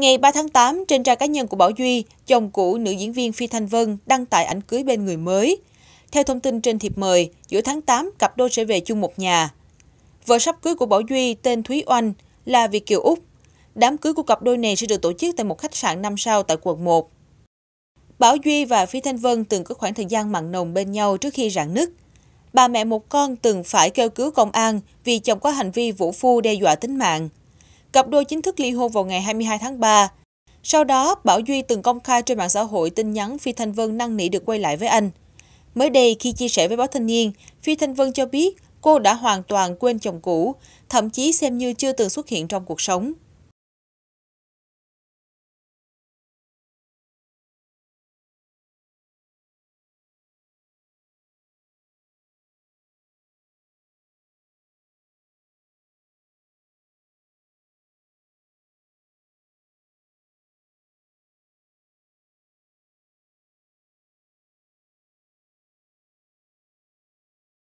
Ngày 3 tháng 8, trên trang cá nhân của Bảo Duy, chồng cũ nữ diễn viên Phi Thanh Vân đăng tải ảnh cưới bên người mới. Theo thông tin trên thiệp mời, giữa tháng 8, cặp đôi sẽ về chung một nhà. Vợ sắp cưới của Bảo Duy tên Thúy Oanh là Việt Kiều Úc. Đám cưới của cặp đôi này sẽ được tổ chức tại một khách sạn 5 sao tại quận 1. Bảo Duy và Phi Thanh Vân từng có khoảng thời gian mặn nồng bên nhau trước khi rạn nứt. Bà mẹ một con từng phải kêu cứu công an vì chồng có hành vi vũ phu đe dọa tính mạng – Cặp đôi chính thức ly hôn vào ngày 22 tháng 3. Sau đó, Bảo Duy từng công khai trên mạng xã hội tin nhắn Phi Thanh Vân năn nỉ được quay lại với anh. Mới đây, khi chia sẻ với báo thanh niên, Phi Thanh Vân cho biết cô đã hoàn toàn quên chồng cũ, thậm chí xem như chưa từng xuất hiện trong cuộc sống.